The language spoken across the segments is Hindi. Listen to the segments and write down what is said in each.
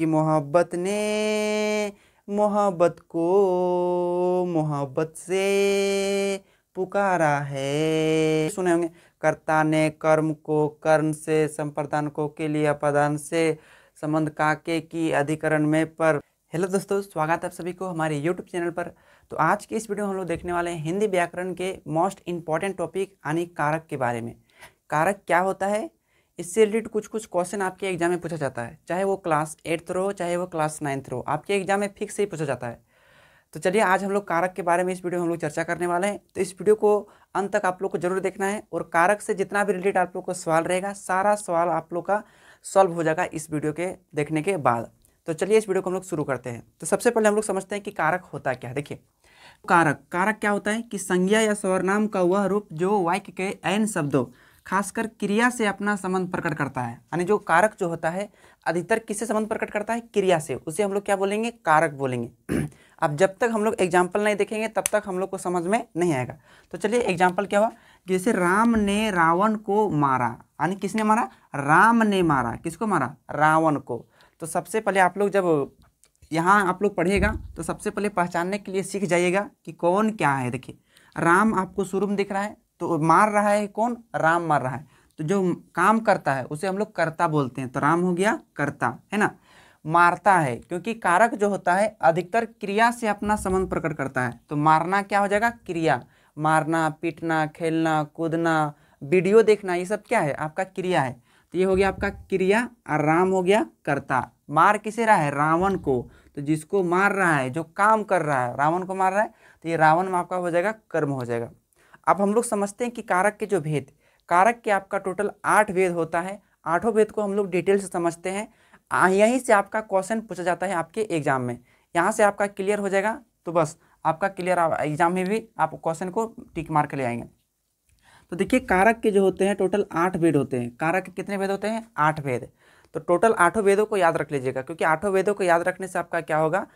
कि मोहब्बत ने मोहब्बत को मोहब्बत से पुकारा है सुने होंगे कर्ता ने कर्म को कर्म से संप्रदान को के लिए अपदान से संबंध काके की अधिकरण में पर हेलो दोस्तों स्वागत है आप सभी को हमारे यूट्यूब चैनल पर तो आज की इस वीडियो में हम लोग देखने वाले हैं हिंदी व्याकरण के मोस्ट इम्पॉर्टेंट टॉपिक यानी कारक के बारे में कारक क्या होता है इससे रिलेटेड कुछ कुछ क्वेश्चन आपके एग्जाम में पूछा जाता है चाहे वो क्लास एट्थ रहो चाहे वो क्लास नाइन्थ रहो आपके एग्जाम में फिक्स ही पूछा जाता है तो चलिए आज हम लोग कारक के बारे में इस वीडियो में हम लोग चर्चा करने वाले हैं तो इस वीडियो को अंत तक आप लोग को जरूर देखना है और कारक से जितना भी रिलेटेड आप लोग को सवाल रहेगा सारा सवाल आप लोग का सॉल्व हो जाएगा इस वीडियो के देखने के बाद तो चलिए इस वीडियो को हम लोग शुरू करते हैं तो सबसे पहले हम लोग समझते हैं कि कारक होता क्या है देखिए कारक कारक क्या होता है कि संज्ञा या स्वरनाम का वह रूप जो वाक्य के एन शब्दों खासकर क्रिया से अपना संबंध प्रकट करता है यानी जो कारक जो होता है अधिकतर किससे संबंध प्रकट करता है क्रिया से उसे हम लोग क्या बोलेंगे कारक बोलेंगे अब जब तक हम लोग एग्जाम्पल नहीं देखेंगे तब तक हम लोग को समझ में नहीं आएगा तो चलिए एग्जाम्पल क्या हुआ जैसे राम ने रावण को मारा यानी किसने मारा राम ने मारा किसको मारा रावण को तो सबसे पहले आप लोग जब यहाँ आप लोग पढ़िएगा तो सबसे पहले पहचानने के लिए सीख जाइएगा कि कौन क्या है देखिए राम आपको शुरू में दिख रहा है तो मार रहा है कौन राम मार रहा है तो जो काम करता है उसे हम लोग कर्ता बोलते हैं तो राम हो गया कर्ता है ना मारता है क्योंकि कारक जो होता है अधिकतर क्रिया से अपना संबंध प्रकट करता है तो मारना क्या हो जाएगा क्रिया मारना पीटना खेलना कूदना वीडियो देखना ये सब क्या है आपका क्रिया है तो ये हो गया आपका क्रिया और राम हो गया कर्ता मार किसे रहा है रावण को तो जिसको मार रहा है जो काम कर रहा है रावण को मार रहा है तो ये रावण में आपका हो जाएगा कर्म हो जाएगा अब हम लोग समझते हैं कि कारक के जो भेद कारक के आपका टोटल आठ भेद होता है आठों भेद को हम लोग डिटेल से समझते हैं यहीं से आपका क्वेश्चन पूछा जाता है आपके एग्जाम में यहाँ से आपका क्लियर हो जाएगा तो बस आपका क्लियर एग्जाम में भी आप क्वेश्चन को टिक मार के ले आएंगे तो देखिए कारक के जो होते हैं टोटल आठ वेद होते हैं कारक के कितने वेद होते हैं आठ वेद तो टोटल आठों वेदों को याद रख लीजिएगा क्योंकि आठों वेदों को याद रखने से आपका क्या होगा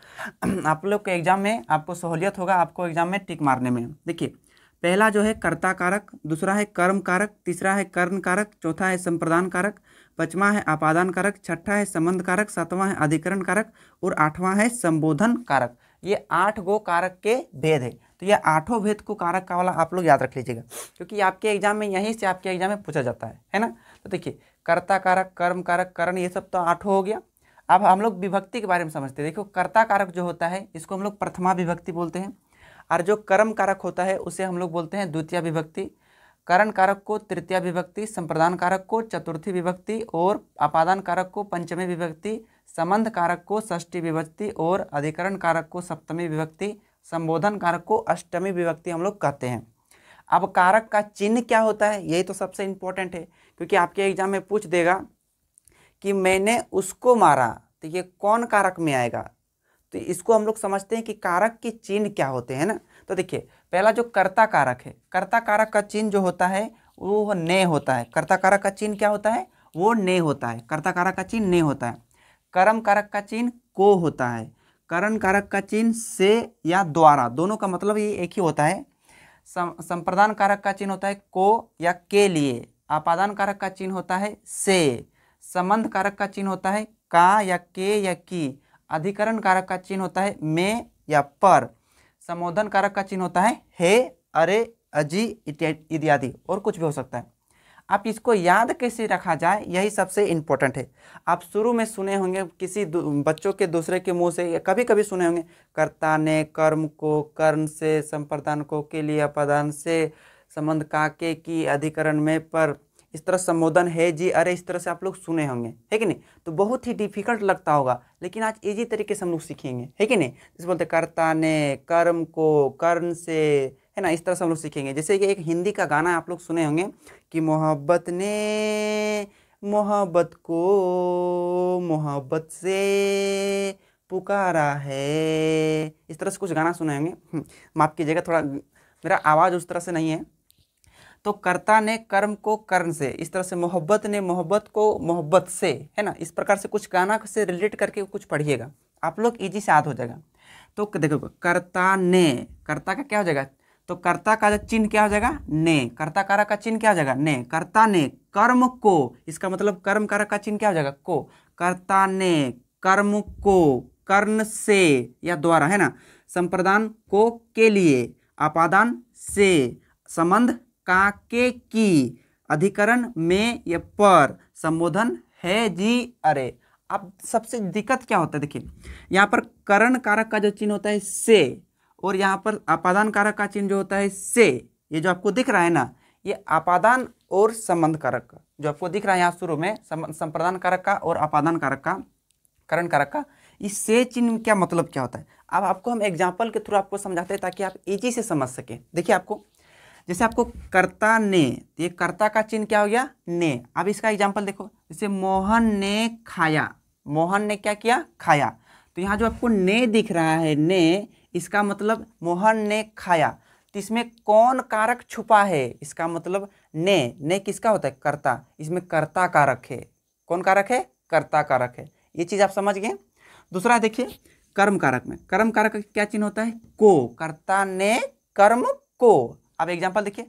आप लोग के एग्जाम में आपको सहूलियत होगा आपको एग्जाम में टिक मारने में देखिए पहला जो है कर्ता कारक दूसरा है कर्म कारक तीसरा है कर्ण कारक चौथा है संप्रदान कारक पचवा है आपादान कारक छठा है संबंध कारक सातवां है अधिकरण कारक और आठवां है संबोधन कारक ये आठ गो कारक के भेद है तो ये आठों भेद को कारक का वाला आप लोग याद रख लीजिएगा क्योंकि आपके एग्जाम में यहीं से आपके एग्जाम में पूछा जाता है है ना तो देखिए कर्ता कारक कर्म कारक करण ये सब तो आठों हो गया अब हम लोग विभक्ति के बारे में समझते हैं देखो कर्ता कारक जो होता है इसको हम लोग प्रथमा विभक्ति बोलते हैं और जो कर्म कारक होता है उसे हम लोग बोलते हैं द्वितीय विभक्ति करण कारक को तृतीय विभक्ति संप्रदान कारक को चतुर्थी विभक्ति और अपादान कारक को पंचमी विभक्ति संबंध कारक को षष्ठी विभक्ति और अधिकरण कारक को सप्तमी विभक्ति संबोधन कारक को अष्टमी विभक्ति हम लोग कहते हैं अब कारक का चिन्ह क्या होता है यही तो सबसे इम्पोर्टेंट है क्योंकि आपके एग्जाम में पूछ देगा कि मैंने उसको मारा तो ये कौन कारक में आएगा तो इसको हम लोग समझते हैं कि कारक के चिन्ह क्या होते हैं ना तो देखिए पहला जो कर्ता कारक है कर्ता कारक का चिन्ह जो होता है वो ने होता है कर्ता कारक का चिन्ह क्या होता है वो ने होता है कर्ता कारक का चिन्ह ने होता है कर्म कारक का चिन्ह को होता है करण कारक का चिन्ह से या द्वारा दोनों का मतलब ये एक ही होता है संप्रदान कारक का चिन्ह होता है को या के लिए आपादान कारक का चिन्ह होता है से संबंध कारक का चिन्ह होता है का या के या की अधिकरण कारक का चिन्ह होता है मैं या पर संबोधन कारक का चिन्ह होता है हे अरे अजी इत्यादि और कुछ भी हो सकता है आप इसको याद कैसे रखा जाए यही सबसे इम्पोर्टेंट है आप शुरू में सुने होंगे किसी बच्चों के दूसरे के मुंह से या कभी कभी सुने होंगे कर्ता ने कर्म को कर्ण से संप्रदान को के लिए अपदान से संबंध काके की अधिकरण में पर इस तरह संबोधन है जी अरे इस तरह से आप लोग सुने होंगे है कि नहीं तो बहुत ही डिफिकल्ट लगता होगा लेकिन आज इजी तरीके से हम लोग सीखेंगे है कि नहीं जैसे बोलते कर्ता ने कर्म को कर्ण से है ना इस तरह से हम लोग सीखेंगे जैसे कि एक हिंदी का गाना आप लोग सुने होंगे कि मोहब्बत ने मोहब्बत को मोहब्बत से पुकारा है इस तरह से कुछ गाना सुने होंगे हम्म, माफ़ कीजिएगा थोड़ा मेरा आवाज़ उस तरह से नहीं है तो कर्ता ने कर्म को कर्म से इस तरह से मोहब्बत ने मोहब्बत को मोहब्बत से है ना इस प्रकार से कुछ गाना से रिलेट करके कुछ पढ़िएगा आप लोग ईजी से याद हो जाएगा तो देखो कर्ता ने कर्ता का क्या हो जाएगा तो कर्ता का चिन्ह क्या हो जाएगा ने कर्ता कारक का चिन्ह क्या हो जाएगा ने कर्ता ने कर्म को इसका मतलब कर्म कारक का चिन्ह क्या हो जाएगा को कर्ता ने कर्म को कर्ण से या द्वारा है ना संप्रदान को के लिए आपादान से संबंध काके की अधिकरण में या पर संबोधन है जी अरे अब सबसे दिक्कत क्या होता है देखिए यहाँ पर करण कारक का जो चिन्ह होता है से और यहाँ पर आपादान कारक का चिन्ह जो होता है से ये जो आपको दिख रहा है ना ये आपादान और संबंध कारक जो आपको दिख रहा है यहाँ शुरू में संप्रदान कारक का और आपादान कारक का करण कारक का इस से चिन्ह क्या मतलब क्या होता है अब आपको हम एग्जाम्पल के थ्रू आपको समझाते हैं ताकि आप इजी से समझ सकें देखिए आपको जैसे आपको कर्ता ने तो ये कर्ता का चिन्ह क्या हो गया ने अब इसका एग्जाम्पल देखो जैसे मोहन ने खाया मोहन ने क्या किया खाया तो यहाँ जो आपको ने दिख रहा है ने इसका मतलब मोहन ने खाया तो इसमें कौन कारक छुपा है इसका मतलब ने ने किसका होता है कर्ता इसमें कर्ता कारक है कौन कारक है कर्ता कारक है ये चीज़ आप समझ गए दूसरा देखिए कर्म कारक में कर्म कारक क्या चिन्ह होता है को कर्ता ने कर्म को अब एग्जाम्पल देखिए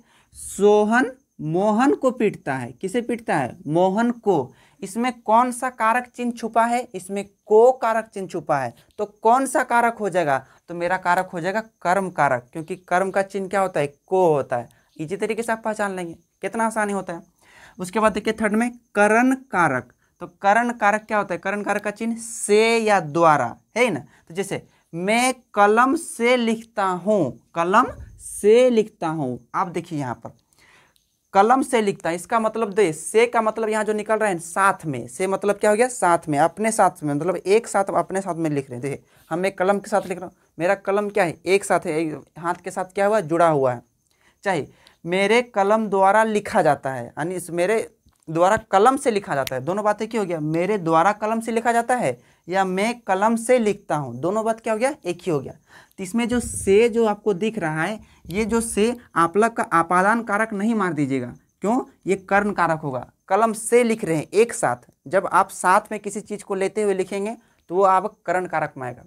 सोहन मोहन को पीटता है किसे पीटता है मोहन को इसमें कौन सा कारक चिन्ह छुपा है इसमें को कारक चिन्ह छुपा है तो कौन सा कारक हो जाएगा तो मेरा कारक हो जाएगा कर्म कारक क्योंकि कर्म का चिन्ह क्या होता है को होता है इसी तरीके से आप पहचान लेंगे कितना आसानी होता है उसके बाद देखिए थर्ड में करण कारक तो करण कारक क्या होता है करण कारक का चिन्ह से या द्वारा है ना तो जैसे मैं कलम से लिखता हूँ कलम से लिखता हूँ आप देखिए यहाँ पर कलम से लिखता है इसका मतलब दे से का मतलब यहाँ जो निकल रहे हैं साथ में से मतलब क्या हो गया साथ में अपने साथ में मतलब एक साथ अपने साथ में लिख रहे हैं देखिए हम एक कलम के साथ लिख रहा हूँ मेरा कलम क्या है एक साथ है हाथ के साथ क्या हुआ जुड़ा हुआ है चाहिए मेरे कलम द्वारा लिखा जाता है यानी इस मेरे द्वारा कलम से लिखा जाता है दोनों बातें क्या हो गया मेरे द्वारा कलम से लिखा जाता है या मैं कलम से लिखता हूँ दोनों बात क्या हो गया एक ही हो गया तो इसमें जो से जो आपको दिख रहा है ये जो से आपलक का आपादान कारक नहीं मार दीजिएगा क्यों ये कर्ण कारक होगा कलम से लिख रहे हैं एक साथ जब आप साथ में किसी चीज़ को लेते हुए लिखेंगे तो वो आप कर्ण कारक में आएगा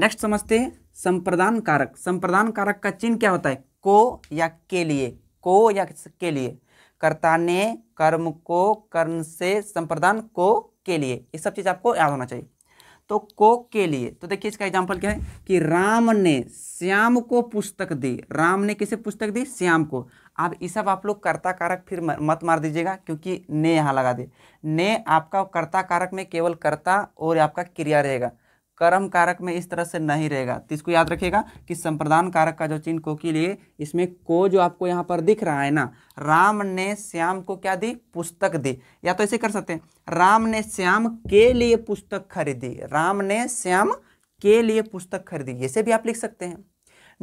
नेक्स्ट समझते हैं संप्रदान कारक संप्रदान कारक का चिन्ह क्या होता है को या के लिए को या के लिए कर्ता ने कर्म को कर्ण से संप्रदान को के लिए ये सब चीज़ आपको याद होना चाहिए तो को के लिए तो देखिए इसका एग्जाम्पल क्या है कि राम ने श्याम को पुस्तक दी राम ने किसे पुस्तक दी श्याम को अब ये सब आप लोग कर्ता कारक फिर मत मार दीजिएगा क्योंकि ने यहाँ लगा दे ने आपका कर्ता कारक में केवल कर्ता और आपका क्रिया रहेगा कर्म कारक में इस तरह से नहीं रहेगा तो इसको याद रखिएगा कि संप्रदान कारक का जो चिन्ह को के लिए इसमें को जो आपको यहाँ पर दिख रहा है ना राम ने श्याम को क्या दी पुस्तक दी या तो ऐसे कर सकते हैं राम ने श्याम के लिए पुस्तक खरीदी राम ने श्याम के लिए पुस्तक खरीदी ऐसे भी आप लिख सकते हैं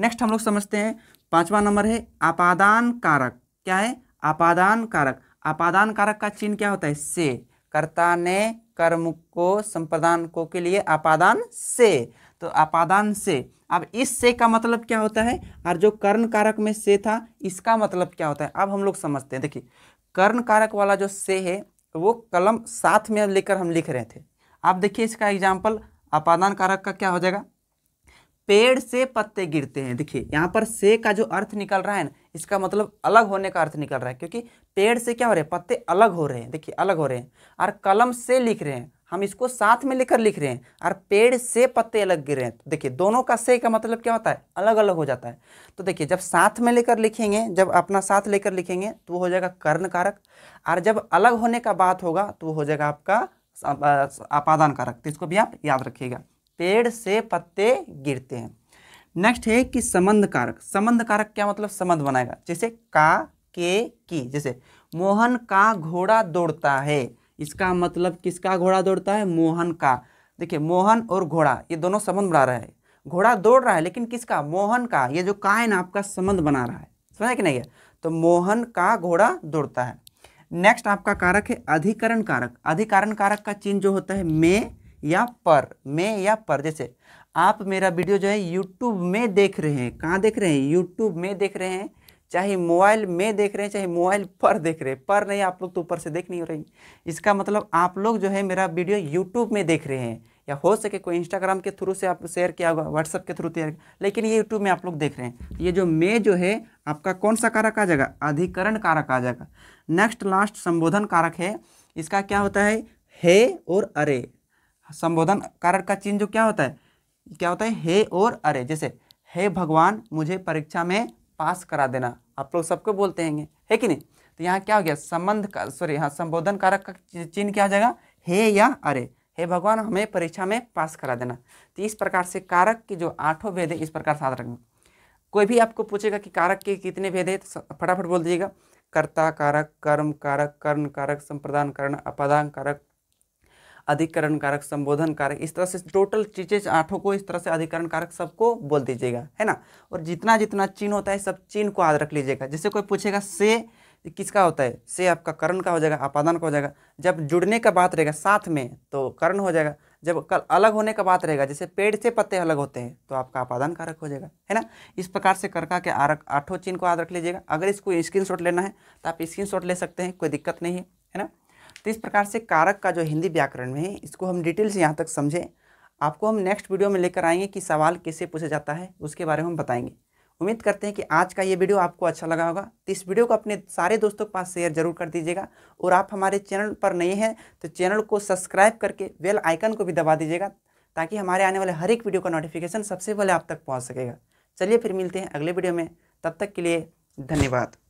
नेक्स्ट हम लोग समझते हैं पांचवा नंबर है आपादान कारक क्या है आपादान कारक आपादान कारक का चिन्ह क्या होता है से कर्ता ने कर्म को संप्रदान को के लिए आपादान से तो आपादान से अब इस से का मतलब क्या होता है और जो कर्ण कारक में से था इसका मतलब क्या होता है अब हम लोग समझते हैं देखिए कर्ण कारक वाला जो से है वो कलम साथ में लेकर हम लिख रहे थे आप देखिए इसका एग्जाम्पल आपादान कारक का क्या हो जाएगा पेड़ से पत्ते गिरते हैं देखिए यहाँ पर से का जो अर्थ निकल रहा है ना इसका मतलब अलग होने का अर्थ निकल रहा है क्योंकि पेड़ से क्या हो रहे हैं पत्ते अलग हो रहे हैं देखिए अलग हो रहे हैं और कलम से लिख रहे हैं हम इसको साथ में लेकर लिख रहे हैं और पेड़ से पत्ते अलग गिर रहे हैं देखिए दोनों का से का मतलब क्या होता है अलग अलग हो जाता है तो देखिए जब साथ में लेकर लिखेंगे जब अपना साथ लेकर लिखेंगे तो वो हो जाएगा कर्ण कारक और जब अलग होने का बात होगा तो वो हो जाएगा आपका आपादान कारक तो इसको भी आप याद रखिएगा पेड़ से पत्ते गिरते हैं नेक्स्ट है कि संबंध कारक संबंध कारक क्या मतलब संबंध बनाएगा जैसे का के की जैसे मोहन का घोड़ा दौड़ता है इसका मतलब किसका घोड़ा दौड़ता है मोहन का देखिए मोहन और घोड़ा ये दोनों संबंध बना रहा है घोड़ा दौड़ रहा है लेकिन किसका मोहन का ये जो का है ना आपका संबंध बना रहा है समझा कि नहीं है तो मोहन का घोड़ा दौड़ता है नेक्स्ट आपका कारक है अधिकरण कारक अधिकरण कारक का चिन्ह जो होता है में या पर में या पर जैसे आप मेरा वीडियो जो है यूट्यूब में देख रहे हैं कहाँ देख रहे हैं यूट्यूब में देख रहे हैं चाहे मोबाइल में देख रहे हैं चाहे मोबाइल पर देख रहे हैं पर नहीं आप लोग तो ऊपर से देख नहीं हो रही इसका मतलब आप लोग जो है मेरा वीडियो यूट्यूब में देख रहे हैं या हो सके कोई इंस्टाग्राम के थ्रू से आप शेयर किया होगा व्हाट्सअप के थ्रू तैयार लेकिन ये यूट्यूब में आप लोग देख रहे हैं तो ये जो मे जो है आपका कौन सा कारक आ जाएगा अधिकरण कारक आ जाएगा नेक्स्ट लास्ट संबोधन कारक है इसका क्या होता है हे और अरे संबोधन कारक का चिन्ह जो क्या होता है क्या होता है हे और अरे जैसे हे भगवान मुझे परीक्षा में पास करा देना आप लोग सबको बोलते हैं है कि नहीं तो यहाँ क्या हो गया संबंध का सॉरी यहाँ संबोधन कारक का चिन्ह क्या हो जाएगा हे या अरे हे भगवान हमें परीक्षा में पास करा देना तो इस प्रकार से कारक के जो आठों भेद है इस प्रकार से याद कोई भी आपको पूछेगा कि कारक के कितने भेद है तो फटाफट बोल दीजिएगा कर्ता कारक कर्म कारक कर्ण कारक संप्रदान कारण अपदान कारक अधिकरण कारक संबोधन कारक इस तरह से टोटल चीज़ें आठों को इस तरह से अधिकरण कारक सबको बोल दीजिएगा है ना और जितना जितना चिन्ह होता है सब चिन्ह को याद रख लीजिएगा जैसे कोई पूछेगा से किसका होता है से आपका करण का हो जाएगा आपादान का हो जाएगा जब जुड़ने का बात रहेगा साथ में तो करण हो जाएगा जब कल अलग होने का बात रहेगा जैसे पेड़ से पत्ते अलग होते हैं तो आपका आपादान कारक हो जाएगा है ना इस प्रकार से करका के आरक आठों चिन्ह को याद रख लीजिएगा अगर इसको स्क्रीन लेना है तो आप स्क्रीन ले सकते हैं कोई दिक्कत नहीं है ना तो इस प्रकार से कारक का जो हिंदी व्याकरण में है इसको हम डिटेल्स यहाँ तक समझें आपको हम नेक्स्ट वीडियो में लेकर आएंगे कि सवाल कैसे पूछा जाता है उसके बारे में हम बताएंगे उम्मीद करते हैं कि आज का ये वीडियो आपको अच्छा लगा होगा तो इस वीडियो को अपने सारे दोस्तों के पास शेयर जरूर कर दीजिएगा और आप हमारे चैनल पर नए हैं तो चैनल को सब्सक्राइब करके बेल आइकन को भी दबा दीजिएगा ताकि हमारे आने वाले हर एक वीडियो का नोटिफिकेशन सबसे पहले आप तक पहुँच सकेगा चलिए फिर मिलते हैं अगले वीडियो में तब तक के लिए धन्यवाद